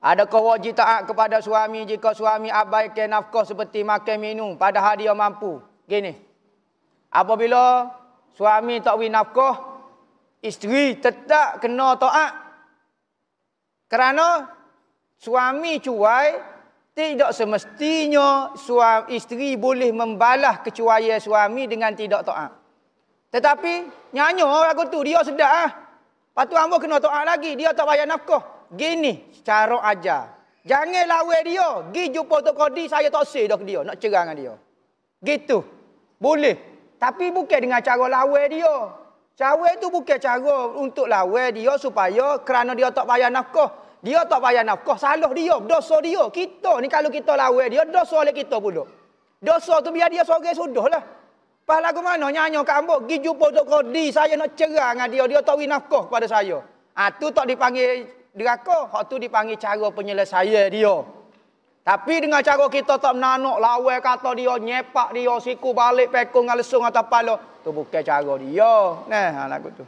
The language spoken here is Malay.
Adakah wajib taat kepada suami jika suami abaikan nafkah seperti makan minum padahal dia mampu? Gini. Apabila suami tak wi nafkah, isteri tetap kena taat. Kerana suami cuai, tidak semestinya suami isteri boleh membalas kecuaian suami dengan tidak taat. Tetapi nyanyo lagu tu dia sedar ah. Lepas tu hamba kena to'ak lagi. Dia tak bayar nafkah. Gini cara aja, Jangan lawai dia. Gi jumpa Tok Kodi, saya tak say dah ke dia. Nak cerah dengan dia. Gitu. Boleh. Tapi bukan dengan cara lawai dia. Cara itu bukan cara untuk lawai dia supaya kerana dia tak bayar nafkah. Dia tak bayar nafkah. Salah dia. Dosa dia. Kita ni kalau kita lawai dia, dosa oleh kita pula. Dosa tu biar dia sorang sudah lah. Pas lagu mana nyanyo kat ambo, gi jumpa Dr. Di, saya nak cerai dengan dia, dia tak winah kau pada saya. Ha tu tak dipanggil deraka, hak tu dipanggil cara penyelesaian dia. Tapi dengan cara kita tak menanuk lawan kata dia nyepak dia siku balik pekung ngalesung atau pala, tu bukan cara dia. Nah, ha, lagu tu.